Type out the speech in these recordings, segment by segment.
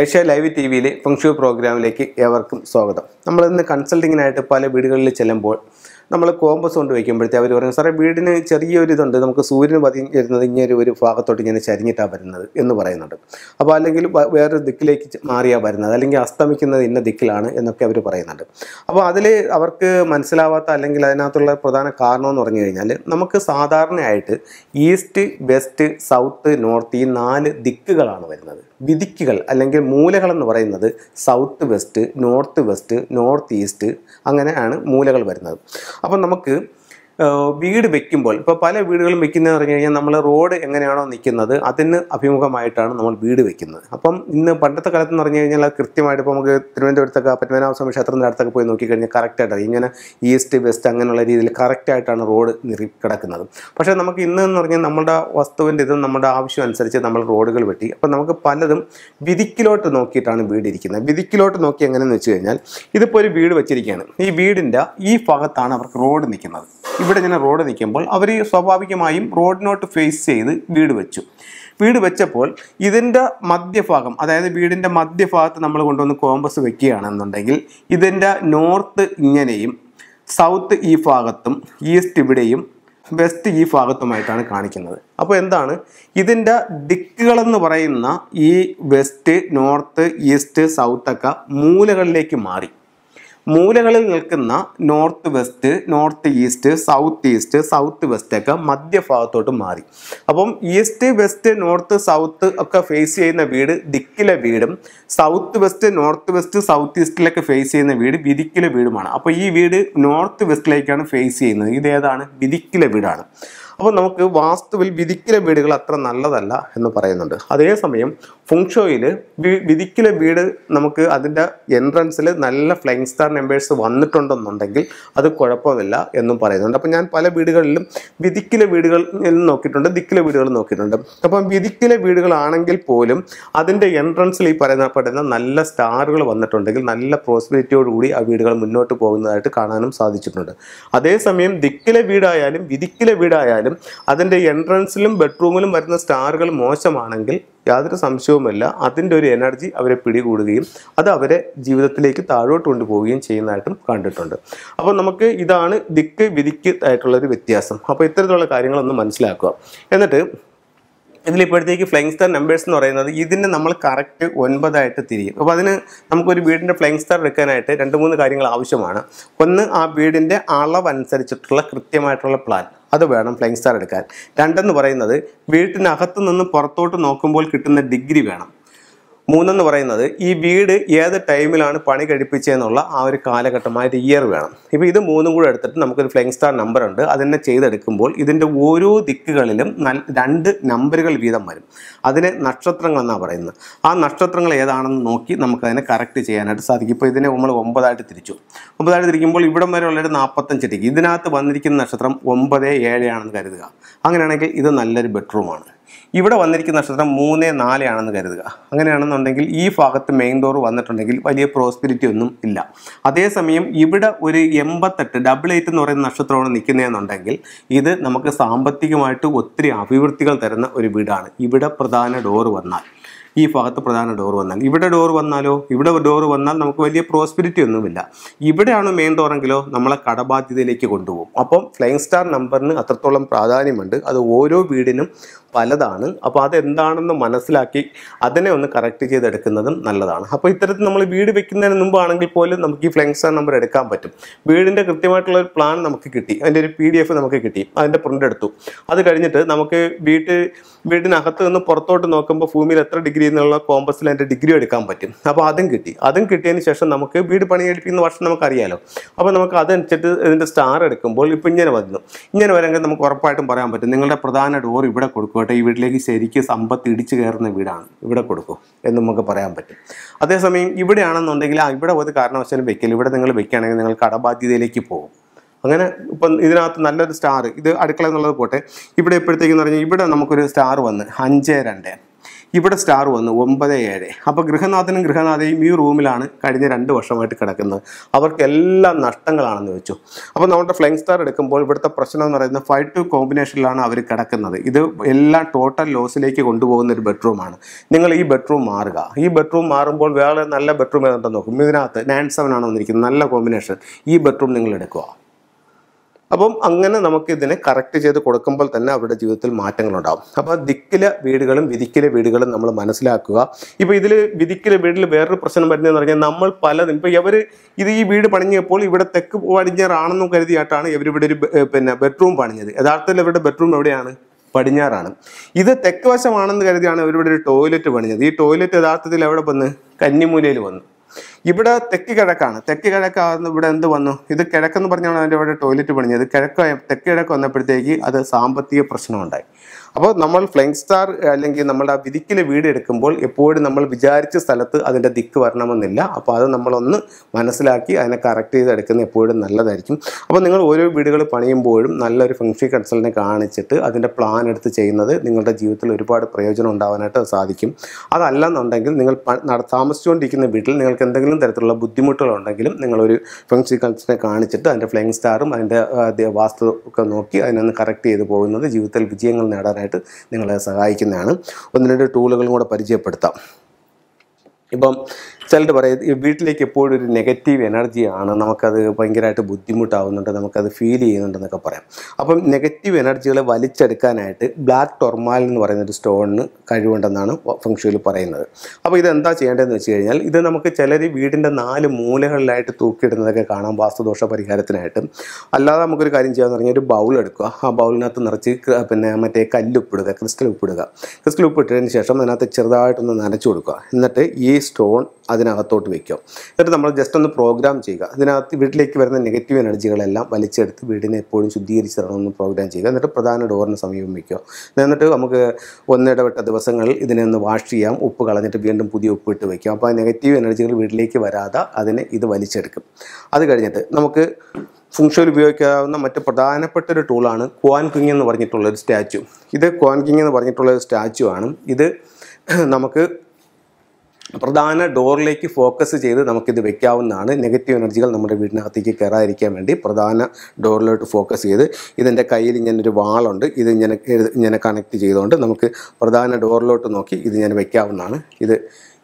Asia live T വിയിലെ ഫംഗ്ഷു പ്രോഗ്രാമിലേക്ക് ഏവർക്കും സ്വാഗതം നമ്മൾ ഇന്ന് കൺസൾട്ടിങ്ങിനായിട്ട് പല വീടുകളിൽ ചെല്ലുമ്പോൾ നമ്മൾ കോമ്പസ് കൊണ്ട് വയ്ക്കുമ്പോഴത്തേ അവർ പറയും സാറേ വീടിന് ചെറിയൊരു ഇതുണ്ട് നമുക്ക് സൂര്യന് പതിഞ്ഞ് വരുന്നത് ഇങ്ങനെ ഒരു ഭാഗത്തോട്ട് ഇങ്ങനെ ചരിഞ്ഞിട്ടാണ് വരുന്നത് എന്ന് പറയുന്നുണ്ട് അപ്പോൾ അല്ലെങ്കിൽ വേറൊരു ദിക്കിലേക്ക് മാറിയാണ് വരുന്നത് അല്ലെങ്കിൽ അസ്തമിക്കുന്നത് ഇന്ന ദിക്കിലാണ് എന്നൊക്കെ അവർ പറയുന്നുണ്ട് അപ്പോൾ അതിൽ അവർക്ക് മനസ്സിലാവാത്ത അല്ലെങ്കിൽ അതിനകത്തുള്ള പ്രധാന കാരണം എന്ന് പറഞ്ഞു കഴിഞ്ഞാൽ നമുക്ക് സാധാരണയായിട്ട് ഈസ്റ്റ് വെസ്റ്റ് സൗത്ത് നോർത്ത് ഈ നാല് ദിക്കുകളാണ് വരുന്നത് വിധിക്കുകൾ അല്ലെങ്കിൽ മൂലകളെന്ന് പറയുന്നത് south west north west north east അങ്ങനെയാണ് മൂലകൾ വരുന്നത് അപ്പം ന മ ു ക ് വീട് വെക്കുമ്പോൾ ഇപ്പോൾ പല വീടുകളും വെക്കുന്നതെന്ന് പറഞ്ഞു കഴിഞ്ഞാൽ നമ്മൾ റോഡ് എങ്ങനെയാണോ നിൽക്കുന്നത് അതിന് അഭിമുഖമായിട്ടാണ് നമ്മൾ വീട് വെക്കുന്നത് അപ്പം ഇന്ന് പണ്ടത്തെ കാലത്ത് എന്ന് പറഞ്ഞു കഴിഞ്ഞാൽ കൃത്യമായിട്ട് ഇപ്പോൾ നമുക്ക് തിരുവനന്തപുരത്തൊക്കെ പത്മനാഭസ്വാമി ക്ഷേത്രത്തിൻ്റെ അടുത്തൊക്കെ പോയി നോക്കിക്കഴിഞ്ഞാൽ കറക്റ്റായിട്ട് ഇങ്ങനെ ഈസ്റ്റ് വെസ്റ്റ് അങ്ങനെയുള്ള രീതിയിൽ കറക്റ്റായിട്ടാണ് റോഡ് നിറ കിടക്കുന്നത് പക്ഷേ നമുക്ക് ഇന്ന് എന്ന് പറഞ്ഞാൽ നമ്മുടെ വസ്തുവിൻ്റെ ഇതും നമ്മുടെ ആവശ്യം അനുസരിച്ച് നമ്മൾ റോഡുകൾ വെട്ടി അപ്പം നമുക്ക് പലതും വിധിക്കിലോട്ട് നോക്കിയിട്ടാണ് വീട് ഇരിക്കുന്നത് വിധിക്കിലോട്ട് നോക്കി എങ്ങനെയെന്ന് വെച്ച് കഴിഞ്ഞാൽ ഇതിപ്പോൾ ഒരു വീട് വെച്ചിരിക്കുകയാണ് ഈ വീടിൻ്റെ ഈ ഭാഗത്താണ് അവർക്ക് റോഡ് നിൽക്കുന്നത് ഇവിടെ ഇങ്ങനെ റോഡ് നിൽക്കുമ്പോൾ അവർ സ്വാഭാവികമായും റോഡിനോട്ട് ഫേസ് ചെയ്ത് വീട് വെച്ചു വീട് വെച്ചപ്പോൾ ഇതിൻ്റെ മധ്യഭാഗം അതായത് വീടിൻ്റെ മധ്യഭാഗത്ത് നമ്മൾ കൊണ്ടുവന്ന് കോമ്പസ് വെക്കുകയാണെന്നുണ്ടെങ്കിൽ ഇതിൻ്റെ നോർത്ത് ഇങ്ങനെയും സൗത്ത് ഈ ഭാഗത്തും ഈസ്റ്റ് ഇവിടെയും വെസ്റ്റ് ഈ ഭാഗത്തുമായിട്ടാണ് കാണിക്കുന്നത് അപ്പോൾ എന്താണ് ഇതിൻ്റെ ദിക്കുകളെന്ന് പറയുന്ന ഈ വെസ്റ്റ് നോർത്ത് ഈസ്റ്റ് സൗത്തൊക്കെ മൂലകളിലേക്ക് മാറി മൂലകളിൽ നിൽക്കുന്ന north west north east south east south west ഒക്കെ മധ്യഭാഗത്തോട്ട് മാറി അപ്പം ഈസ്റ്റ് വെസ്റ്റ് നോർത്ത് സൗത്ത് ഒക്കെ ഫേസ് ചെയ്യുന്ന വീട് ദിക്കിലെ വീടും south west north west south ഈസ്റ്റിലൊക്കെ ഫേസ് ചെയ്യുന്ന വീട് വിധിക്കിലെ വീടുമാണ് അപ്പോൾ ഈ വീട് നോർത്ത് വെസ്റ്റിലേക്കാണ് ഫേസ് ചെയ്യുന്നത് ഇതേതാണ് വിധിക്കിലെ വീടാണ് അപ്പോൾ നമുക്ക് വാസ്തുവിൽ വിധിക്കിലെ വീടുകൾ അത്ര നല്ലതല്ല എന്ന് പറയുന്നുണ്ട് അതേസമയം ഫുങ്ഷോയിൽ വിധിക്കിലെ വീട് നമുക്ക് അതിൻ്റെ എൻട്രൻസിൽ നല്ല ഫ്ലൈങ് സ്റ്റാർ നമ്പേഴ്സ് വന്നിട്ടുണ്ടെന്നുണ്ടെങ്കിൽ അത് കുഴപ്പമില്ല എന്നും പറയുന്നുണ്ട് അപ്പോൾ ഞാൻ പല വീടുകളിലും വിധിക്കിലെ വീടുകൾ നോക്കിയിട്ടുണ്ട് ദിക്കിലെ വീടുകൾ നോക്കിയിട്ടുണ്ട് അപ്പം വിധിക്കിലെ വീടുകളാണെങ്കിൽ പോലും അതിൻ്റെ എൻട്രൻസിൽ ഈ പറയുന്നപ്പെടുന്ന നല്ല സ്റ്റാറുകൾ വന്നിട്ടുണ്ടെങ്കിൽ നല്ല പ്രോസ്പെരിറ്റിയോടുകൂടി ആ വീടുകൾ മുന്നോട്ട് പോകുന്നതായിട്ട് കാണാനും സാധിച്ചിട്ടുണ്ട് അതേസമയം ദിക്കിലെ വീടായാലും വിധിക്കിലെ വീടായാലും മനസ്സിലാക്കാനും അതിൻ്റെ എൻട്രൻസിലും ബെഡ്റൂമിലും വരുന്ന സ്റ്റാറുകൾ മോശമാണെങ്കിൽ യാതൊരു സംശയവുമില്ല അതിൻ്റെ ഒരു എനർജി അവരെ പിടികൂടുകയും അത് അവരെ ജീവിതത്തിലേക്ക് താഴോട്ട് കൊണ്ടുപോവുകയും ചെയ്യുന്നതായിട്ടും കണ്ടിട്ടുണ്ട് അപ്പോൾ നമുക്ക് ഇതാണ് ദിക്ക് വിധിക്ക് ആയിട്ടുള്ളൊരു ഒരു വ്യത്യാസം അപ്പോൾ ഇത്തരത്തിലുള്ള കാര്യങ്ങളൊന്ന് മനസ്സിലാക്കുക എന്നിട്ട് ഇതിലിപ്പോഴത്തേക്ക് ഫ്ലൈങ് സ്റ്റാർ നമ്പേഴ്സ് എന്ന് പറയുന്നത് ഇതിന് നമ്മൾ കറക്റ്റ് ഒൻപതായിട്ട് തിരിയും അപ്പോൾ അതിന് നമുക്കൊരു വീടിൻ്റെ ഫ്ലൈങ് സ്റ്റാർ എടുക്കാനായിട്ട് രണ്ട് മൂന്ന് കാര്യങ്ങൾ ആവശ്യമാണ് ഒന്ന് ആ വീടിൻ്റെ അളവനുസരിച്ചിട്ടുള്ള കൃത്യമായിട്ടുള്ള പ്ലാൻ അത് വേണം ഫ്ലൈങ് സ്റ്റാർ എടുക്കാൻ രണ്ടെന്ന് പറയുന്നത് വീട്ടിനകത്തു നിന്ന് പുറത്തോട്ട് നോക്കുമ്പോൾ കിട്ടുന്ന ഡിഗ്രി വേണം മൂന്നെന്ന് പറയുന്നത് ഈ വീട് ഏത് ടൈമിലാണ് പണി കഴിപ്പിച്ചതെന്നുള്ള ആ ഒരു കാലഘട്ടമായിട്ട് ഇയർ വേണം ഇപ്പോൾ ഇത് മൂന്നും കൂടെ എടുത്തിട്ട് നമുക്കൊരു ഫ്ലെങ് സ്റ്റാർ നമ്പർ ഉണ്ട് അതിനെ ചെയ്തെടുക്കുമ്പോൾ ഇതിൻ്റെ ഓരോ ദിക്കുകളിലും രണ്ട് നമ്പറുകൾ വീതം വരും അതിനെ നക്ഷത്രങ്ങൾ എന്നാണ് പറയുന്നത് ആ നക്ഷത്രങ്ങൾ ഏതാണെന്ന് നോക്കി നമുക്കതിനെ കറക്റ്റ് ചെയ്യാനായിട്ട് സാധിക്കും ഇപ്പോൾ ഇതിനെ നമ്മൾ ഒമ്പതായിട്ട് തിരിച്ചു ഒമ്പതായിട്ട് തിരിക്കുമ്പോൾ ഇവിടെ വരെ ഉള്ളൊരു നാൽപ്പത്തഞ്ച് ടിക്ക് ഇതിനകത്ത് വന്നിരിക്കുന്ന നക്ഷത്രം ഒമ്പത് ഏഴ് ആണെന്ന് കരുതുക അങ്ങനെയാണെങ്കിൽ ഇത് നല്ലൊരു ബെഡ്റൂമാണ് ഇവിടെ വന്നിരിക്കുന്ന നക്ഷത്രം മൂന്ന് നാല് ആണെന്ന് കരുതുക അങ്ങനെയാണെന്നുണ്ടെങ്കിൽ ഈ ഭാഗത്ത് മെയിൻ ഡോർ വന്നിട്ടുണ്ടെങ്കിൽ വലിയ പ്രോസ്പിരിറ്റി ഒന്നും ഇല്ല അതേസമയം ഇവിടെ ഒരു എൺപത്തെട്ട് ഡബിൾ എയ്റ്റ് എന്ന് പറയുന്ന നക്ഷത്രമാണ് നിൽക്കുന്നതെന്നുണ്ടെങ്കിൽ ഇത് നമുക്ക് സാമ്പത്തികമായിട്ട് ഒത്തിരി അഭിവൃദ്ധികൾ തരുന്ന ഒരു വീടാണ് ഇവിടെ പ്രധാന ഡോർ വന്നാൽ ഈ ഭാഗത്ത് പ്രധാന ഡോർ വന്നാൽ ഇവിടെ ഡോർ വന്നാലോ ഇവിടെ ഡോർ വന്നാൽ നമുക്ക് വലിയ പ്രോസ്പിരിറ്റി ഒന്നുമില്ല ഇവിടെയാണ് മെയിൻ ഡോറെങ്കിലോ നമ്മളെ കടബാധ്യതയിലേക്ക് കൊണ്ടുപോകും അപ്പം ഫ്ലൈങ് സ്റ്റാർ നമ്പറിന് അത്രത്തോളം പ്രാധാന്യമുണ്ട് അത് ഓരോ വീടിനും പലതാണ് അപ്പോൾ അതെന്താണെന്ന് മനസ്സിലാക്കി അതിനെ ഒന്ന് കറക്റ്റ് ചെയ്തെടുക്കുന്നതും നല്ലതാണ് അപ്പോൾ ഇത്തരത്തിൽ നമ്മൾ വീട് വെക്കുന്നതിന് മുമ്പാണെങ്കിൽ പോലും നമുക്ക് ഈ ഫ്ലെങ്സർ നമ്പർ എടുക്കാൻ പറ്റും വീടിൻ്റെ കൃത്യമായിട്ടുള്ള ഒരു പ്ലാൻ നമുക്ക് കിട്ടി അതിൻ്റെ ഒരു പി ഡി എഫ് നമുക്ക് കിട്ടി അതിൻ്റെ പ്രിൻ്റ് എടുത്തു അത് കഴിഞ്ഞിട്ട് നമുക്ക് വീട്ടിൽ വീടിനകത്ത് നിന്ന് പുറത്തോട്ട് നോക്കുമ്പോൾ ഭൂമിയിൽ എത്ര ഡിഗ്രി എന്നുള്ള കോമ്പസിൽ അതിൻ്റെ ഡിഗ്രി എടുക്കാൻ പറ്റും അപ്പോൾ അതും കിട്ടി അതും കിട്ടിയതിന് ശേഷം നമുക്ക് വീട് പണിയെടുപ്പിക്കുന്ന വർഷം നമുക്കറിയാലോ അപ്പോൾ നമുക്ക് അതനുസരിച്ച് ഇതിൻ്റെ സ്റ്റാർ എടുക്കുമ്പോൾ ഇപ്പോൾ ഇങ്ങനെ വന്നു ഇങ്ങനെ വരെങ്കിൽ നമുക്ക് ഉറപ്പായിട്ടും പറയാൻ പറ്റും നിങ്ങളുടെ പ്രധാന ഡോർ ഇവിടെ കൊടുക്കുക നോക്കിക്കോട്ടെ ഈ വീട്ടിലേക്ക് ശരിക്കും സമ്പത്ത് ഇടിച്ചു കയറുന്ന വീടാണ് ഇവിടെ കൊടുക്കും എന്ന് നമുക്ക് പറയാൻ പറ്റും അതേസമയം ഇവിടെയാണെന്നുണ്ടെങ്കിൽ ഇവിടെ ഒരു കാരണവശാലും വെക്കില്ല ഇവിടെ നിങ്ങൾ വെക്കുകയാണെങ്കിൽ നിങ്ങൾ കടബാധ്യതയിലേക്ക് പോകും അങ്ങനെ ഇപ്പം ഇതിനകത്ത് നല്ലൊരു സ്റ്റാർ ഇത് അടുക്കള എന്നുള്ളത് പോട്ടെ ഇവിടെ എപ്പോഴത്തേക്കെന്ന് പറഞ്ഞാൽ ഇവിടെ നമുക്കൊരു സ്റ്റാർ വന്ന് അഞ്ച് രണ്ട് ഇവിടെ സ്റ്റാർ വന്നു ഒമ്പത് ഏഴ് അപ്പോൾ ഗൃഹനാഥനും ഗൃഹനാഥയും ഈ റൂമിലാണ് കഴിഞ്ഞ രണ്ട് വർഷമായിട്ട് കിടക്കുന്നത് അവർക്കെല്ലാം നഷ്ടങ്ങളാണെന്ന് വെച്ചു അപ്പോൾ നമ്മുടെ ഫ്ലൈങ് സ്റ്റാർ എടുക്കുമ്പോൾ ഇവിടുത്തെ പ്രശ്നം എന്ന് പറയുന്നത് ഫൈവ് ടു കോമ്പിനേഷനിലാണ് അവർ കിടക്കുന്നത് ഇത് എല്ലാം ടോട്ടൽ ലോസിലേക്ക് കൊണ്ടുപോകുന്ന ഒരു ബെഡ്റൂമാണ് നിങ്ങൾ ഈ ബെഡ്റൂം മാറുക ഈ ബെഡ്റൂം മാറുമ്പോൾ വേറെ നല്ല ബെഡ്റൂം ഏതാണ്ടെന്ന് നോക്കും ഇതിനകത്ത് നയൻ സെവൻ ആണ് വന്നിരിക്കുന്നത് നല്ല കോമ്പിനേഷൻ ഈ ബെഡ്റൂം നിങ്ങൾ എടുക്കുക അപ്പം അങ്ങനെ നമുക്ക് ഇതിനെ കറക്റ്റ് ചെയ്ത് കൊടുക്കുമ്പോൾ തന്നെ അവരുടെ ജീവിതത്തിൽ മാറ്റങ്ങളുണ്ടാകും അപ്പോൾ ദിക്കിലെ വീടുകളും വിധിക്കിലെ വീടുകളും നമ്മൾ മനസ്സിലാക്കുക ഇപ്പോൾ ഇതിൽ വിധിക്കിലെ വീട്ടിൽ വേറൊരു പ്രശ്നം വരുന്നതെന്ന് പറഞ്ഞാൽ നമ്മൾ പലതും ഇപ്പോൾ ഇവർ ഇത് ഈ വീട് പണിഞ്ഞപ്പോൾ ഇവിടെ തെക്ക് പടിഞ്ഞാറാണെന്നും കരുതിയായിട്ടാണ് ഇവരിവിടെ ഒരു പിന്നെ ബെഡ്റൂം പണിഞ്ഞത് യഥാർത്ഥത്തിൽ ഇവരുടെ ബെഡ്റൂം എവിടെയാണ് പടിഞ്ഞാറാണ് ഇത് തെക്ക് വശമാണെന്ന് കരുതിയാണ് ഇവരിവിടെ ഒരു ടോയ്ലറ്റ് പണിഞ്ഞത് ഈ ടോയ്ലറ്റ് യഥാർത്ഥത്തിൽ എവിടെ വന്ന് കന്നിമൂലയിൽ വന്നു ഇവിടെ തെക്ക് കിഴക്കാണ് തെക്ക് കിഴക്കാകുന്ന ഇവിടെ എന്ത് വന്നു ഇത് കിഴക്കെന്ന് പറഞ്ഞാണ് അതിൻ്റെ ഇവിടെ ടോയ്ലറ്റ് പണിഞ്ഞത് കിഴക്ക് തെക്ക് കിഴക്ക് വന്നപ്പോഴത്തേക്ക് അത് സാമ്പത്തിക പ്രശ്നമുണ്ടായി അപ്പോൾ നമ്മൾ ഫ്ലൈങ് സ്റ്റാർ അല്ലെങ്കിൽ നമ്മുടെ ആ വിധിക്കൽ വീട് എടുക്കുമ്പോൾ എപ്പോഴും നമ്മൾ വിചാരിച്ച സ്ഥലത്ത് അതിൻ്റെ ദിക്ക് വരണമെന്നില്ല അപ്പോൾ അത് നമ്മളൊന്ന് മനസ്സിലാക്കി അതിനെ കറക്റ്റ് ചെയ്തെടുക്കുന്നത് എപ്പോഴും നല്ലതായിരിക്കും അപ്പോൾ നിങ്ങൾ ഓരോ വീടുകൾ പണിയുമ്പോഴും നല്ലൊരു ഫംഗ്ഷൻ കൺസൾട്ടിനെ കാണിച്ചിട്ട് അതിൻ്റെ പ്ലാൻ എടുത്ത് ചെയ്യുന്നത് നിങ്ങളുടെ ജീവിതത്തിൽ ഒരുപാട് പ്രയോജനം ഉണ്ടാവാനായിട്ട് സാധിക്കും എന്നുണ്ടെങ്കിൽ നിങ്ങൾ താമസിച്ചുകൊണ്ടിരിക്കുന്ന വീട്ടിൽ നിങ്ങൾക്ക് എന്തെങ്കിലും എന്തെങ്കിലും തരത്തിലുള്ള ബുദ്ധിമുട്ടുകളുണ്ടെങ്കിലും നിങ്ങളൊരു ഫെങ്ഷി കൾച്ചറിനെ കാണിച്ചിട്ട് അതിൻ്റെ ഫ്ലൈങ് സ്റ്റാറും അതിൻ്റെ വാസ്തു ഒക്കെ നോക്കി അതിനൊന്ന് കറക്റ്റ് ചെയ്ത് പോകുന്നത് ജീവിതത്തിൽ വിജയങ്ങൾ നേടാനായിട്ട് നിങ്ങളെ സഹായിക്കുന്നതാണ് ഒന്ന് രണ്ട് ടൂളുകളും കൂടെ പരിചയപ്പെടുത്താം ഇപ്പം ചിലർ പറയും വീട്ടിലേക്ക് എപ്പോഴും ഒരു നെഗറ്റീവ് എനർജിയാണ് നമുക്കത് ഭയങ്കരമായിട്ട് ബുദ്ധിമുട്ടാവുന്നുണ്ട് നമുക്കത് ഫീൽ ചെയ്യുന്നുണ്ടെന്നൊക്കെ പറയാം അപ്പം നെഗറ്റീവ് എനർജികളെ വലിച്ചെടുക്കാനായിട്ട് ബ്ലാക്ക് ടൊർമാൽ എന്ന് പറയുന്ന ഒരു സ്റ്റോണിന് കഴിവുണ്ടെന്നാണ് ഫംഗ്ഷയിൽ പറയുന്നത് അപ്പോൾ ഇതെന്താ ചെയ്യേണ്ടതെന്ന് വെച്ച് കഴിഞ്ഞാൽ ഇത് നമുക്ക് ചിലർ വീടിൻ്റെ നാല് മൂലകളിലായിട്ട് തൂക്കിയിടുന്നതൊക്കെ കാണാം വാസ്തുദോഷ പരിഹാരത്തിനായിട്ട് അല്ലാതെ നമുക്കൊരു കാര്യം ചെയ്യാമെന്ന് പറഞ്ഞാൽ ഒരു ബൗൾ എടുക്കുക ആ ബൗളിനകത്ത് നിറച്ച് പിന്നെ മറ്റേ കല്ലുപ്പിടുക ക്രിസ്റ്റൽ ഉപ്പിടുക ക്രിസ്റ്റൽ ഉപ്പിട്ടതിന് ശേഷം അതിനകത്ത് ചെറുതായിട്ടൊന്ന് നനച്ചു കൊടുക്കുക എന്നിട്ട് ഈ സ്റ്റോൺ അത് അതിനകത്തോട്ട് വയ്ക്കുക എന്നിട്ട് നമ്മൾ ജസ്റ്റ് ഒന്ന് പ്രോഗ്രാം ചെയ്യുക അതിനകത്ത് വീട്ടിലേക്ക് വരുന്ന നെഗറ്റീവ് എനർജികളെല്ലാം വലിച്ചെടുത്ത് വീടിനെ എപ്പോഴും ശുദ്ധീകരിച്ച് തരണമെന്ന് പ്രോഗ്രാം ചെയ്യുക എന്നിട്ട് പ്രധാന ഡോറിന് സമീപം വയ്ക്കുക എന്നിട്ട് നമുക്ക് ഒന്നിടവിട്ട ദിവസങ്ങളിൽ ഇതിനെ ഒന്ന് വാഷ് ചെയ്യാം ഉപ്പ് കളഞ്ഞിട്ട് വീണ്ടും പുതിയ ഉപ്പ് ഇട്ട് വയ്ക്കാം അപ്പോൾ ആ നെഗറ്റീവ് എനർജികൾ വീട്ടിലേക്ക് വരാതെ അതിനെ ഇത് വലിച്ചെടുക്കും അത് കഴിഞ്ഞിട്ട് നമുക്ക് ഫുങ്ഷയിൽ ഉപയോഗിക്കാവുന്ന മറ്റ് പ്രധാനപ്പെട്ട ഒരു ടൂളാണ് ക്വാൻ കിങ് എന്ന് പറഞ്ഞിട്ടുള്ള ഒരു സ്റ്റാച്ചു ഇത് ക്വാൻ കിങ് എന്ന് പറഞ്ഞിട്ടുള്ള ഒരു സ്റ്റാച്ചു ആണ് ഇത് നമുക്ക് പ്രധാന ഡോറിലേക്ക് ഫോക്കസ് ചെയ്ത് നമുക്കിത് വെക്കാവുന്നതാണ് നെഗറ്റീവ് എനർജികൾ നമ്മുടെ വീടിനകത്തേക്ക് കയറാതിരിക്കാൻ വേണ്ടി പ്രധാന ഡോറിലോട്ട് ഫോക്കസ് ചെയ്ത് ഇതിൻ്റെ കയ്യിൽ ഇങ്ങനൊരു വാളുണ്ട് ഇത് ഇങ്ങനെ ഇങ്ങനെ കണക്ട് ചെയ്തുകൊണ്ട് നമുക്ക് പ്രധാന ഡോറിലോട്ട് നോക്കി ഇത് ഞാൻ വെക്കാവുന്നതാണ് ഇത്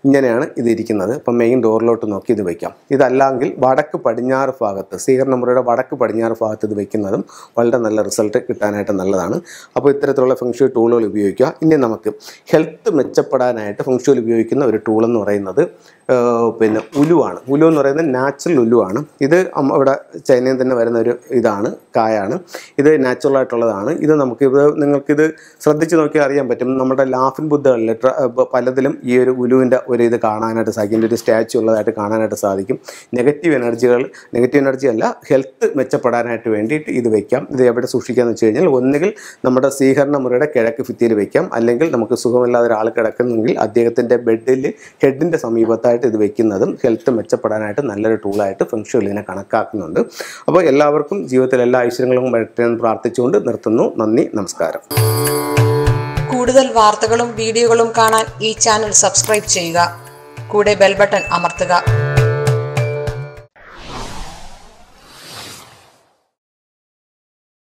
ഇങ്ങനെയാണ് ഇതിരിക്കുന്നത് ഇരിക്കുന്നത് അപ്പം മെയിൻ ഡോറിലോട്ട് നോക്കി ഇത് വയ്ക്കാം ഇതല്ലെങ്കിൽ വടക്ക് പടിഞ്ഞാറ് ഭാഗത്ത് സ്വീകരണ മുറിയുടെ വടക്ക് പടിഞ്ഞാറ് ഭാഗത്ത് ഇത് വയ്ക്കുന്നതും വളരെ നല്ല റിസൾട്ട് കിട്ടാനായിട്ട് നല്ലതാണ് അപ്പോൾ ഇത്തരത്തിലുള്ള ഫംഗ്ഷു ടൂളുകൾ ഉപയോഗിക്കുക ഇനി നമുക്ക് ഹെൽത്ത് മെച്ചപ്പെടാനായിട്ട് ഫംഗ്ഷുവൽ ഉപയോഗിക്കുന്ന ഒരു ടൂൾ എന്ന് പറയുന്നത് പിന്നെ ഉലുവാണ് ഉലു എന്ന് പറയുന്നത് നാച്ചുറൽ ഉലുവാണ് ഇത് ഇവിടെ ചൈനയിൽ തന്നെ വരുന്ന ഒരു ഇതാണ് കായാണ് ഇത് നാച്ചുറൽ ആയിട്ടുള്ളതാണ് ഇത് നമുക്ക് ഇത് നിങ്ങൾക്കിത് ശ്രദ്ധിച്ച് നോക്കിയാൽ അറിയാൻ പറ്റും നമ്മുടെ ലാഫിൻ ബുദ്ധകളിൽ പലതിലും ഈ ഒരു ഉലുവിൻ്റെ ഒരു ഇത് കാണാനായിട്ട് സാധിക്കും ഒരു സ്റ്റാച്ചു ഉള്ളതായിട്ട് കാണാനായിട്ട് സാധിക്കും നെഗറ്റീവ് എനർജികൾ നെഗറ്റീവ് എനർജി അല്ല ഹെൽത്ത് മെച്ചപ്പെടാനായിട്ട് വേണ്ടിയിട്ട് ഇത് വയ്ക്കാം ഇത് എവിടെ സൂക്ഷിക്കാമെന്ന് വെച്ച് കഴിഞ്ഞാൽ ഒന്നുകിൽ നമ്മുടെ സ്വീകരണ മുറിയുടെ കിഴക്ക് ഭിത്തിയിൽ വയ്ക്കാം അല്ലെങ്കിൽ നമുക്ക് സുഖമില്ലാതെ ഒരാൾ കിടക്കുന്നെങ്കിൽ അദ്ദേഹത്തിൻ്റെ ബെഡിൽ ഹെഡിൻ്റെ സമീപത്തായിട്ട് ഇത് വയ്ക്കുന്നതും ഹെൽത്ത് മെച്ചപ്പെടാനായിട്ട് നല്ലൊരു ടൂളായിട്ട് ഫെങ്ഷു ഇതിനെ കണക്കാക്കുന്നുണ്ട് അപ്പോൾ എല്ലാവർക്കും ജീവിതത്തിൽ എല്ലാ ഐശ്വര്യങ്ങളും വരട്ടെ എന്ന് പ്രാർത്ഥിച്ചുകൊണ്ട് നിർത്തുന്നു നന്ദി നമസ്കാരം കൂടുതൽ വാർത്തകളും വീഡിയോകളും കാണാൻ ഈ ചാനൽ സബ്സ്ക്രൈബ് ചെയ്യുക കൂടെ ബെൽബട്ടൺ അമർത്തുക